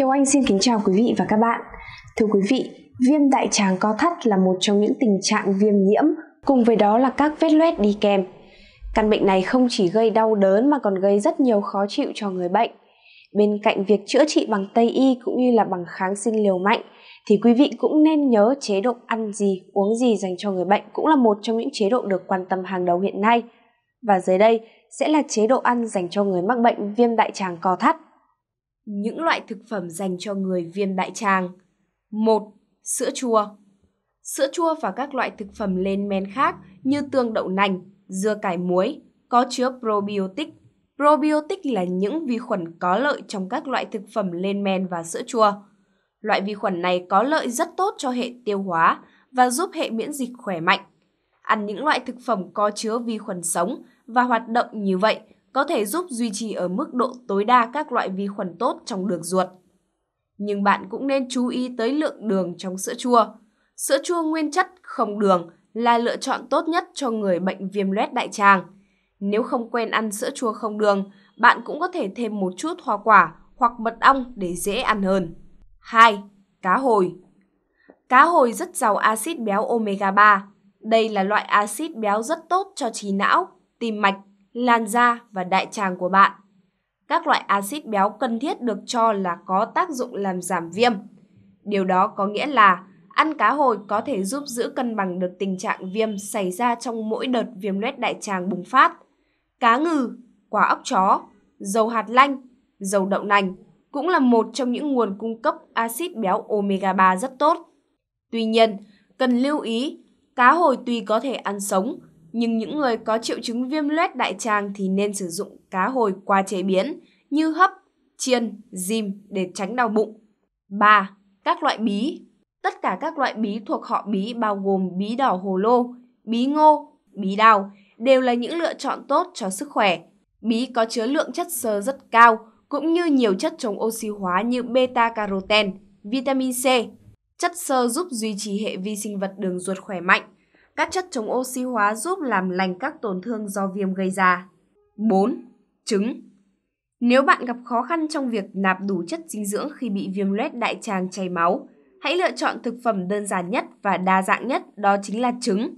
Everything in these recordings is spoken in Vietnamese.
Kiều Anh xin kính chào quý vị và các bạn. Thưa quý vị, viêm đại tràng co thắt là một trong những tình trạng viêm nhiễm, cùng với đó là các vết loét đi kèm. Căn bệnh này không chỉ gây đau đớn mà còn gây rất nhiều khó chịu cho người bệnh. Bên cạnh việc chữa trị bằng Tây y cũng như là bằng kháng sinh liều mạnh, thì quý vị cũng nên nhớ chế độ ăn gì, uống gì dành cho người bệnh cũng là một trong những chế độ được quan tâm hàng đầu hiện nay. Và dưới đây sẽ là chế độ ăn dành cho người mắc bệnh viêm đại tràng co thắt những loại thực phẩm dành cho người viêm đại tràng. 1. Sữa chua Sữa chua và các loại thực phẩm lên men khác như tương đậu nành, dưa cải muối có chứa probiotic. Probiotic là những vi khuẩn có lợi trong các loại thực phẩm lên men và sữa chua. Loại vi khuẩn này có lợi rất tốt cho hệ tiêu hóa và giúp hệ miễn dịch khỏe mạnh. Ăn những loại thực phẩm có chứa vi khuẩn sống và hoạt động như vậy có thể giúp duy trì ở mức độ tối đa các loại vi khuẩn tốt trong đường ruột. Nhưng bạn cũng nên chú ý tới lượng đường trong sữa chua. Sữa chua nguyên chất không đường là lựa chọn tốt nhất cho người bệnh viêm loét đại tràng. Nếu không quen ăn sữa chua không đường, bạn cũng có thể thêm một chút hoa quả hoặc mật ong để dễ ăn hơn. 2. Cá hồi Cá hồi rất giàu axit béo omega 3. Đây là loại axit béo rất tốt cho trí não, tim mạch làn da và đại tràng của bạn. Các loại axit béo cần thiết được cho là có tác dụng làm giảm viêm. Điều đó có nghĩa là ăn cá hồi có thể giúp giữ cân bằng được tình trạng viêm xảy ra trong mỗi đợt viêm loét đại tràng bùng phát. Cá ngừ, quả ốc chó, dầu hạt lanh, dầu đậu nành cũng là một trong những nguồn cung cấp axit béo omega 3 rất tốt. Tuy nhiên, cần lưu ý, cá hồi tuy có thể ăn sống, nhưng những người có triệu chứng viêm loét đại tràng thì nên sử dụng cá hồi qua chế biến như hấp, chiên, dìm để tránh đau bụng. 3. Các loại bí Tất cả các loại bí thuộc họ bí bao gồm bí đỏ hồ lô, bí ngô, bí đào đều là những lựa chọn tốt cho sức khỏe. Bí có chứa lượng chất xơ rất cao, cũng như nhiều chất chống oxy hóa như beta carotene, vitamin C. Chất xơ giúp duy trì hệ vi sinh vật đường ruột khỏe mạnh – các chất chống oxy hóa giúp làm lành các tổn thương do viêm gây ra. 4. Trứng Nếu bạn gặp khó khăn trong việc nạp đủ chất dinh dưỡng khi bị viêm loét đại tràng chảy máu, hãy lựa chọn thực phẩm đơn giản nhất và đa dạng nhất, đó chính là trứng.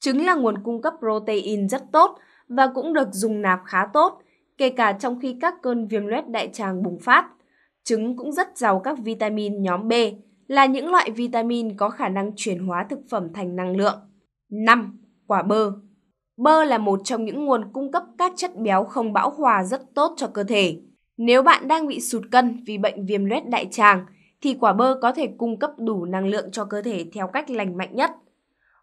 Trứng là nguồn cung cấp protein rất tốt và cũng được dùng nạp khá tốt, kể cả trong khi các cơn viêm loét đại tràng bùng phát. Trứng cũng rất giàu các vitamin nhóm B, là những loại vitamin có khả năng chuyển hóa thực phẩm thành năng lượng. 5. Quả bơ Bơ là một trong những nguồn cung cấp các chất béo không bão hòa rất tốt cho cơ thể. Nếu bạn đang bị sụt cân vì bệnh viêm loét đại tràng, thì quả bơ có thể cung cấp đủ năng lượng cho cơ thể theo cách lành mạnh nhất.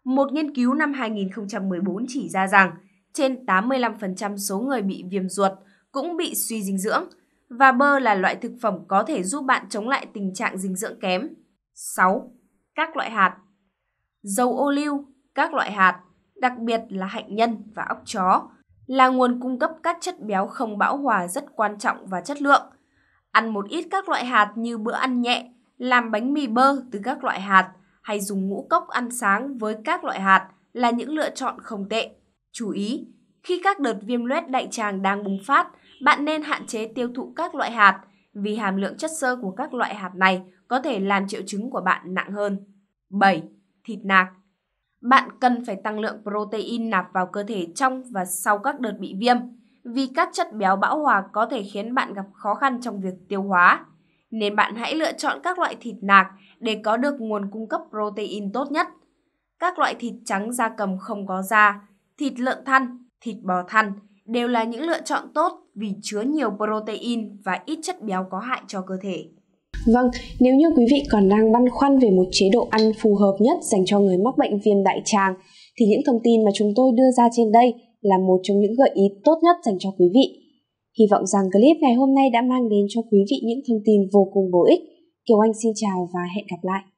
Một nghiên cứu năm 2014 chỉ ra rằng trên 85% số người bị viêm ruột cũng bị suy dinh dưỡng và bơ là loại thực phẩm có thể giúp bạn chống lại tình trạng dinh dưỡng kém. 6. Các loại hạt Dầu ô liu các loại hạt, đặc biệt là hạnh nhân và ốc chó, là nguồn cung cấp các chất béo không bão hòa rất quan trọng và chất lượng. Ăn một ít các loại hạt như bữa ăn nhẹ, làm bánh mì bơ từ các loại hạt hay dùng ngũ cốc ăn sáng với các loại hạt là những lựa chọn không tệ. Chú ý, khi các đợt viêm loét đại tràng đang bùng phát, bạn nên hạn chế tiêu thụ các loại hạt vì hàm lượng chất xơ của các loại hạt này có thể làm triệu chứng của bạn nặng hơn. 7. Thịt nạc bạn cần phải tăng lượng protein nạp vào cơ thể trong và sau các đợt bị viêm, vì các chất béo bão hòa có thể khiến bạn gặp khó khăn trong việc tiêu hóa. Nên bạn hãy lựa chọn các loại thịt nạc để có được nguồn cung cấp protein tốt nhất. Các loại thịt trắng da cầm không có da, thịt lợn thăn, thịt bò thăn đều là những lựa chọn tốt vì chứa nhiều protein và ít chất béo có hại cho cơ thể. Vâng, nếu như quý vị còn đang băn khoăn về một chế độ ăn phù hợp nhất dành cho người mắc bệnh viêm đại tràng thì những thông tin mà chúng tôi đưa ra trên đây là một trong những gợi ý tốt nhất dành cho quý vị. Hy vọng rằng clip ngày hôm nay đã mang đến cho quý vị những thông tin vô cùng bổ ích. Kiều Anh xin chào và hẹn gặp lại.